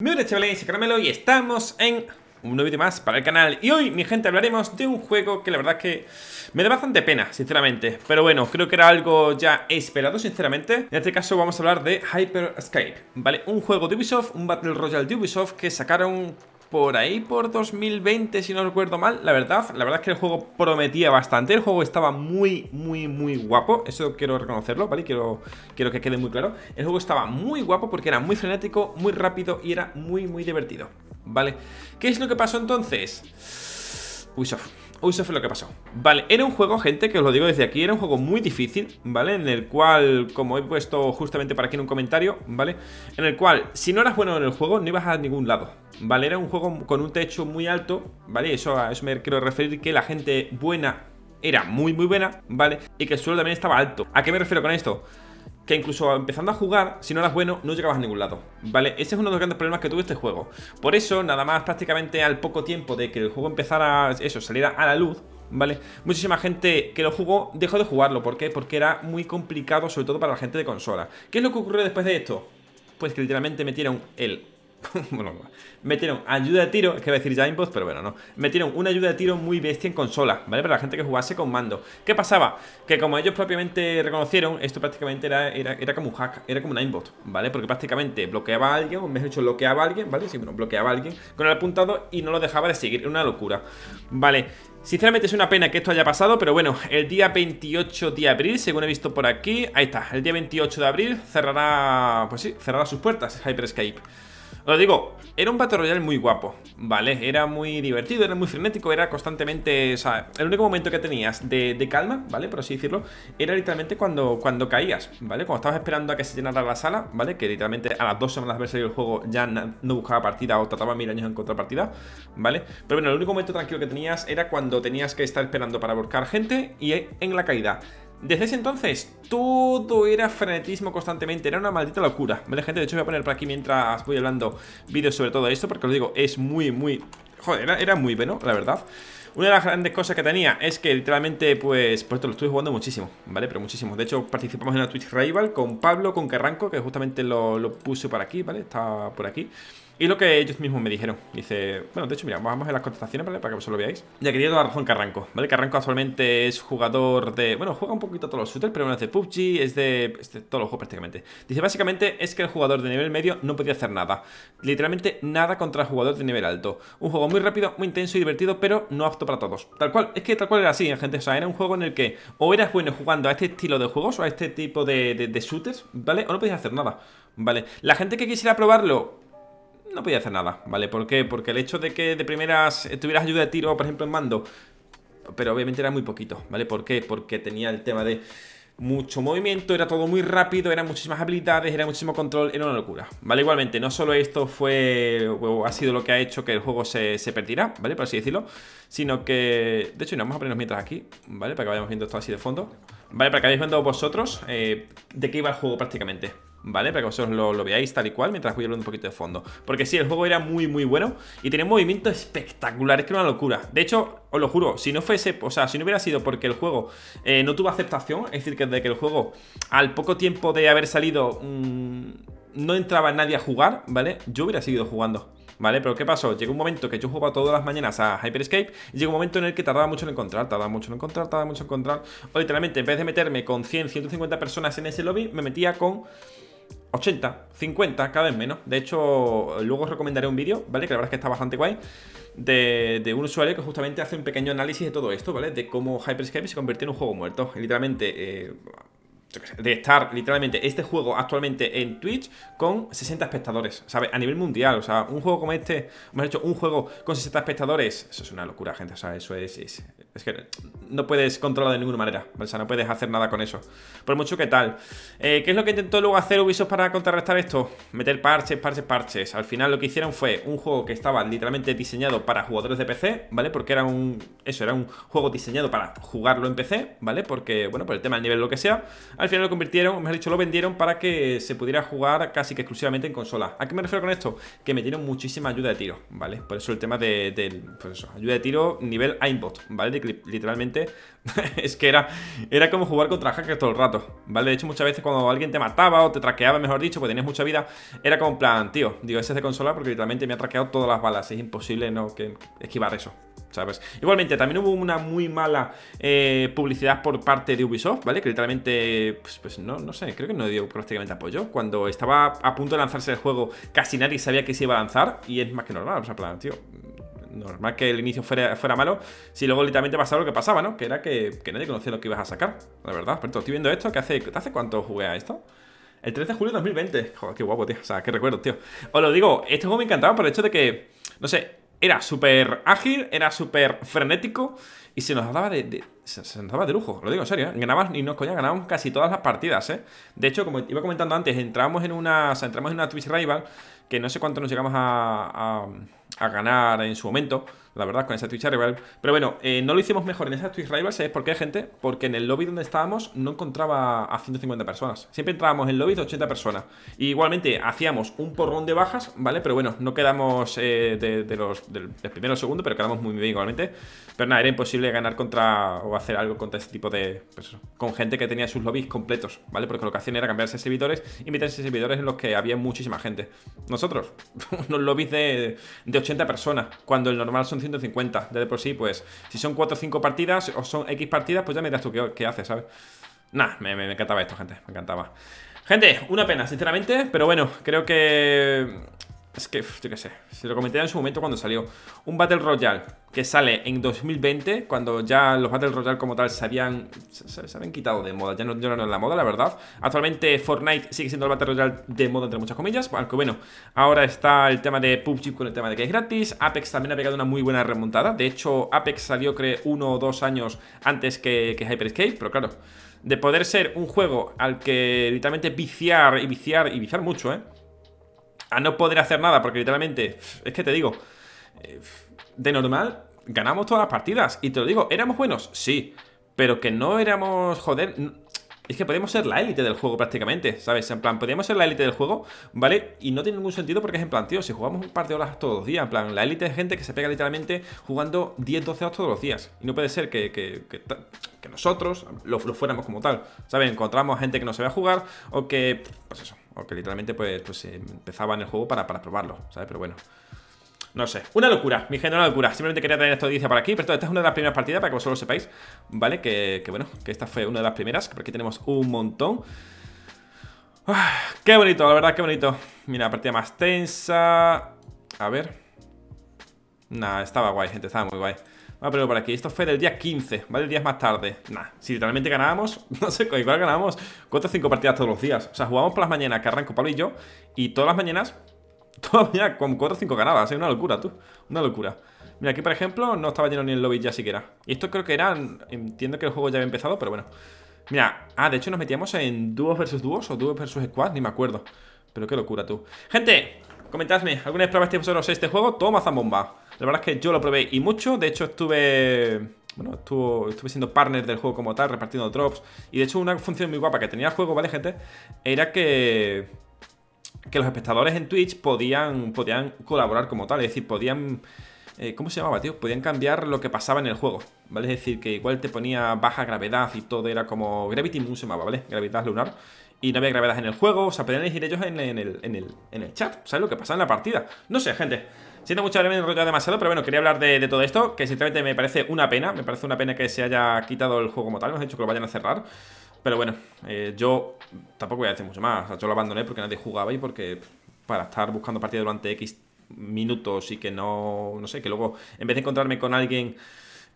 Muy buenas chavales, soy Caramelo y estamos en un nuevo vídeo más para el canal Y hoy, mi gente, hablaremos de un juego que la verdad es que me da bastante pena, sinceramente Pero bueno, creo que era algo ya esperado, sinceramente En este caso vamos a hablar de Hyper Escape, ¿vale? Un juego de Ubisoft, un Battle Royale de Ubisoft que sacaron por ahí por 2020, si no recuerdo mal. La verdad, la verdad es que el juego prometía bastante. El juego estaba muy, muy, muy guapo. Eso quiero reconocerlo, ¿vale? Quiero, quiero que quede muy claro. El juego estaba muy guapo porque era muy frenético, muy rápido y era muy, muy divertido. ¿Vale? ¿Qué es lo que pasó entonces? Ubisoft eso fue lo que pasó. Vale, era un juego, gente, que os lo digo desde aquí, era un juego muy difícil, ¿vale? En el cual, como he puesto justamente para aquí en un comentario, ¿vale? En el cual, si no eras bueno en el juego, no ibas a ningún lado, ¿vale? Era un juego con un techo muy alto, ¿vale? Eso, a eso me quiero referir que la gente buena era muy muy buena, ¿vale? Y que el suelo también estaba alto. ¿A qué me refiero con esto? que incluso empezando a jugar, si no eras bueno, no llegabas a ningún lado, ¿vale? Ese es uno de los grandes problemas que tuve este juego. Por eso, nada más prácticamente al poco tiempo de que el juego empezara, eso, saliera a la luz, ¿vale? Muchísima gente que lo jugó dejó de jugarlo, ¿por qué? Porque era muy complicado, sobre todo para la gente de consola. ¿Qué es lo que ocurrió después de esto? Pues que literalmente metieron el metieron ayuda de tiro, es que iba a decir ya inbox, pero bueno, no. Metieron una ayuda de tiro muy bestia en consola, ¿vale? Para la gente que jugase con mando. ¿Qué pasaba? Que como ellos propiamente reconocieron, esto prácticamente era, era, como un hack, era como un aimbot, ¿vale? Porque prácticamente bloqueaba a alguien, o mejor dicho, bloqueaba a alguien, ¿vale? Sí, bueno, bloqueaba a alguien con el apuntado y no lo dejaba de seguir, era una locura. Vale, Sinceramente es una pena que esto haya pasado, pero bueno, el día 28 de abril, según he visto por aquí, ahí está, el día 28 de abril cerrará, pues sí, cerrará sus puertas Hyperscape. Os digo, era un Battle Royale muy guapo, ¿vale? Era muy divertido, era muy frenético, era constantemente... O sea, el único momento que tenías de, calma, ¿vale? Por así decirlo, era literalmente cuando, cuando caías, ¿vale? Cuando estabas esperando a que se llenara la sala, ¿vale? Que literalmente a las dos semanas de haber salido el juego ya no buscaba partida o trataba mil años en contrapartida, ¿vale? Pero bueno, el único momento tranquilo que tenías era cuando tenías que estar esperando para buscar gente y en la caída. Desde ese entonces, todo era frenetismo constantemente, era una maldita locura. Vale, gente, de hecho voy a poner por aquí mientras voy hablando vídeos sobre todo esto, porque os digo, es muy, muy... Joder, era, muy bueno, la verdad. Una de las grandes cosas que tenía es que literalmente, pues, por esto lo estuve jugando muchísimo, ¿vale? Pero muchísimo. De hecho, participamos en la Twitch Rival con Pablo, con Carranco, que justamente lo, lo puse para aquí, ¿vale? Está por aquí. Y lo que ellos mismos me dijeron, dice, bueno, de hecho, mira, vamos a ver las contestaciones, ¿vale? Para que vosotros lo veáis. Ya quería dar la razón Carranco, ¿vale? Carranco actualmente es jugador de, bueno, juega un poquito a todos los shooters, pero bueno es de PUBG, es de, es de todos los juegos prácticamente. Dice, básicamente es que el jugador de nivel medio no podía hacer nada, literalmente nada contra el jugador de nivel alto. Un juego muy rápido, muy intenso y divertido, pero no apto para todos. Tal cual, es que tal cual era así, ¿eh, gente, o sea, era un juego en el que o eras bueno jugando a este estilo de juegos o a este tipo de, de shooters, ¿vale? O no podías hacer nada. Vale, la gente que quisiera probarlo, no podía hacer nada, ¿vale? ¿Por qué? Porque el hecho de que de primeras eh, tuvieras ayuda de tiro, por ejemplo, en mando, pero obviamente era muy poquito, ¿vale? ¿Por qué? Porque tenía el tema de mucho movimiento, era todo muy rápido, eran muchísimas habilidades, era muchísimo control, era una locura. Vale, igualmente, no solo esto fue o ha sido lo que ha hecho que el juego se, se ¿vale? Por así decirlo, sino que... De hecho, no, vamos a ponernos mientras aquí, ¿vale? Para que vayamos viendo esto así de fondo. Vale, para que vayáis viendo vosotros eh, de qué iba el juego prácticamente. ¿vale? Para que vosotros lo, veáis tal y cual mientras voy hablando un poquito de fondo. Porque sí, el juego era muy, muy bueno y tenía un movimiento espectacular, es que era una locura. De hecho, os lo juro, si no fuese, o sea, si no hubiera sido porque el juego eh, no tuvo aceptación, es decir, que desde que el juego al poco tiempo de haber salido mm, no entraba nadie a jugar, ¿vale? Yo hubiera seguido jugando. ¿Vale? Pero ¿qué pasó? Llegó un momento que yo jugaba todas las mañanas a Hyperscape y llegó un momento en el que tardaba mucho en encontrar, tardaba mucho en encontrar, tardaba mucho en encontrar. O literalmente, en vez de meterme con 100, 150 personas en ese lobby, me metía con 80, 50, cada vez menos. De hecho, luego os recomendaré un vídeo, ¿vale? Que la verdad es que está bastante guay. De, un usuario que justamente hace un pequeño análisis de todo esto, ¿vale? De cómo Hyperscape se convirtió en un juego muerto. Literalmente, eh, de estar literalmente este juego actualmente en Twitch con 60 espectadores, ¿sabes? A nivel mundial, o sea, un juego como este, hemos hecho un juego con 60 espectadores, eso es una locura, gente, o sea, eso es, es, que no puedes controlar de ninguna manera, o sea, no puedes hacer nada con eso, por mucho que tal. Eh, ¿Qué es lo que intentó luego hacer Ubisoft para contrarrestar esto? Meter parches, parches, parches. Al final lo que hicieron fue un juego que estaba literalmente diseñado para jugadores de PC, ¿vale? Porque era un, eso, era un juego diseñado para jugarlo en PC, ¿vale? Porque, bueno, por el tema del nivel lo que sea, al final lo convirtieron, Me mejor dicho, lo vendieron para que se pudiera jugar casi que exclusivamente en consola. ¿A qué me refiero con esto? Que me dieron muchísima ayuda de tiro, ¿vale? Por eso el tema de, pues ayuda de tiro nivel aimbot, ¿vale? literalmente es que era, era como jugar contra hackers todo el rato, ¿vale? De hecho, muchas veces cuando alguien te mataba o te traqueaba, mejor dicho, pues tenías mucha vida, era como en plan, tío, digo, ese es de consola porque literalmente me ha traqueado todas las balas, es imposible no que esquivar eso. Igualmente, también hubo una muy mala eh, publicidad por parte de Ubisoft, ¿vale? Que literalmente, pues, pues, no, no sé, creo que no dio prácticamente apoyo. Cuando estaba a punto de lanzarse el juego, casi nadie sabía que se iba a lanzar y es más que normal, o sea, plan, tío, normal que el inicio fuera, malo, si luego literalmente pasaba lo que pasaba, ¿no? Que era que, nadie conocía lo que ibas a sacar, la verdad. Pero estoy viendo esto, que hace, ¿hace cuánto jugué a esto? El 13 de julio de 2020. Joder, qué guapo, tío. O sea, qué recuerdo, tío. Os lo digo, este juego me encantaba por el hecho de que, no sé, era súper ágil, era súper frenético y se nos daba de, se, nos daba de lujo, lo digo en serio. ¿eh? nos coña, ganábamos casi todas las partidas, ¿eh? De hecho, como iba comentando antes, entramos en una, entramos en una Twitch Rival que no sé cuánto nos llegamos a a ganar en su momento, la verdad, con esa Twitch Rival. Pero bueno, eh, no lo hicimos mejor en esa Twitch Rival, ¿sabes por qué, gente? Porque en el lobby donde estábamos no encontraba a 150 personas. Siempre entrábamos en lobbies de 80 personas. Y igualmente hacíamos un porrón de bajas, ¿vale? Pero bueno, no quedamos eh, de, los del, primero o segundo, pero quedamos muy bien igualmente. Pero nada, era imposible ganar contra o hacer algo contra este tipo de... Pues con gente que tenía sus lobbies completos, ¿vale? Porque lo que hacían era cambiarse servidores y meterse servidores en los que había muchísima gente. Nosotros, unos lobbies de 80 personas, cuando el normal son 150. de por sí, pues, si son 4 o 5 partidas o son X partidas, pues ya me dirás tú qué, haces, ¿sabes? Nah, me encantaba esto, gente, me encantaba. Gente, una pena, sinceramente, pero bueno, creo que es que, yo qué sé, se lo comenté en su momento cuando salió. Un Battle Royale que sale en 2020, cuando ya los Battle Royale como tal se habían, se, habían quitado de moda. Ya no, era no la moda, la verdad. Actualmente Fortnite sigue siendo el Battle Royale de moda, entre muchas comillas. Aunque bueno, ahora está el tema de PUBG con el tema de que es gratis. Apex también ha pegado una muy buena remontada. De hecho, Apex salió, creo, uno o dos años antes que, que pero claro. De poder ser un juego al que literalmente viciar y viciar y viciar mucho, ¿eh? no poder hacer nada, porque literalmente, es que te digo, de normal ganamos todas las partidas. Y te lo digo, éramos buenos, sí, pero que no éramos, joder, es que podemos ser la élite del juego prácticamente, ¿sabes? En plan, podríamos ser la élite del juego, ¿vale? Y no tiene ningún sentido porque es en plan, tío, si jugamos un par de horas todos los días, en plan, la élite es gente que se pega literalmente jugando 10, 12 horas todos los días. Y no puede ser que, nosotros lo, fuéramos como tal, ¿sabes? Encontramos gente que no se va a jugar o que, pues eso, o que literalmente pues, pues eh, en el juego para, probarlo, ¿sabes? Pero bueno. No sé, una locura, mi gente, una locura Simplemente quería traer esta audiencia para aquí Pero esta es una de las primeras partidas, para que vosotros lo sepáis ¿Vale? Que, bueno, que esta fue una de las primeras Que aquí tenemos un montón ah, Qué bonito, la verdad, qué bonito Mira, partida más tensa A ver Nah, estaba guay, gente, estaba muy guay Ah, pero por aquí. Esto fue del día 15, ¿vale? Días más tarde. Nah, si realmente ganábamos, no sé, igual ganábamos 4 o 5 partidas todos los días. O sea, jugábamos por las mañanas, que arranco Pablo y yo, y todas las mañanas, todas las mañanas con 4 o 5 ganadas. Es ¿eh? una locura, tú. Una locura. Mira, aquí por ejemplo no estaba lleno ni el lobby ya siquiera. Y esto creo que era. Entiendo que el juego ya había empezado, pero bueno. Mira, ah, de hecho nos metíamos en dúos versus dúos o dúos versus squad, ni me acuerdo. Pero qué locura tú. Gente, comentadme, ¿alguna vez probasteis vosotros este juego? Toma zambomba. La verdad es que yo lo probé y mucho. De hecho, estuve bueno, estuve siendo partner del juego como tal, repartiendo drops. Y de hecho, una función muy guapa que tenía el juego, ¿vale, gente? Era que. Que los espectadores en Twitch podían, podían colaborar como tal. Es decir, podían. Eh, ¿Cómo se llamaba, tío? Podían cambiar lo que pasaba en el juego, ¿vale? Es decir, que igual te ponía baja gravedad y todo era como Gravity Moon se llamaba, ¿vale? Gravedad lunar. Y no había gravedad en el juego, o sea, podían elegir ellos en, el, en, el, en el chat, ¿sabes? Lo que pasaba en la partida. No sé, gente. Siento mucho haberme enrollado demasiado, pero bueno, quería hablar de, todo esto, que sinceramente me parece una pena, me parece una pena que se haya quitado el juego como tal, hemos dicho que lo vayan a cerrar. Pero bueno, eh, yo tampoco voy a decir mucho más, yo lo abandoné porque nadie jugaba y porque para estar buscando partidas durante X minutos y que no, no sé, que luego en vez de encontrarme con alguien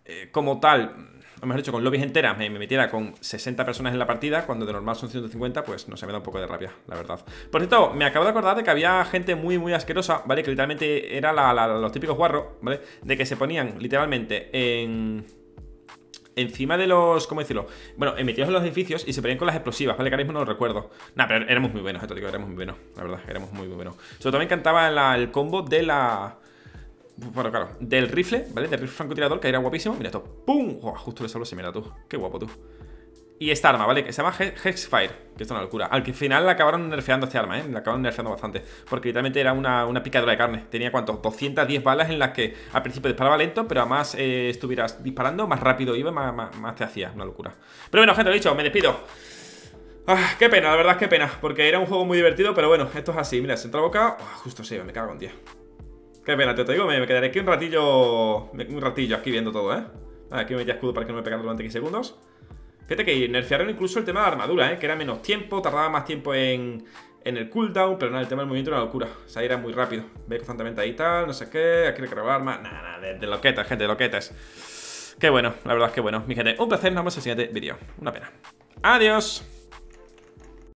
eh, como tal o mejor dicho, con lobbies enteras me, metiera con 60 personas en la partida, cuando de normal son 150, pues no se me da un poco de rabia, la verdad. Por cierto, me acabo de acordar de que había gente muy, muy asquerosa, ¿vale? Que literalmente era los típicos guarros, ¿vale? De que se ponían literalmente en encima de los, ¿cómo decirlo? Bueno, metidos en los edificios y se ponían con las explosivas, ¿vale? Que ahora mismo no lo recuerdo. Nah, pero éramos muy buenos, esto digo, éramos muy buenos, la verdad, éramos muy, muy buenos. Sobre todo me encantaba el combo de la bueno, claro, del rifle, ¿vale? Del rifle francotirador, que era guapísimo. Mira esto, ¡pum! justo le salvo se mira tú. Qué guapo tú. Y esta arma, ¿vale? Que se llama Hexfire, que es una locura. Al que final la acabaron nerfeando este arma, ¿eh? La acabaron nerfeando bastante. Porque literalmente era una, una de carne. Tenía, ¿cuánto? 210 balas en las que al principio disparaba lento, pero además eh, estuvieras disparando, más rápido iba, más, más, te hacía. Una locura. Pero bueno, gente, lo dicho, me despido. Ah, qué pena, la verdad es que pena. Porque era un juego muy divertido, pero bueno, esto es así. Mira, se entra boca. Ah, justo se me cago en 10. Qué pena, te, te digo, me, quedaré aquí un ratillo Un ratillo aquí viendo todo, ¿eh? aquí me metí escudo para que no me pegaran durante 15 segundos Fíjate que nerfearon incluso el tema de la armadura, ¿eh? Que era menos tiempo, tardaba más tiempo en, en el cooldown Pero nada, el tema del movimiento era una locura O sea, era muy rápido Ve constantemente ahí tal, no sé qué Aquí robar arma Nada, nada, de, de loquetas, gente, de loquetas Qué bueno, la verdad es que bueno Mi gente, un placer, nos vemos en el siguiente vídeo Una pena Adiós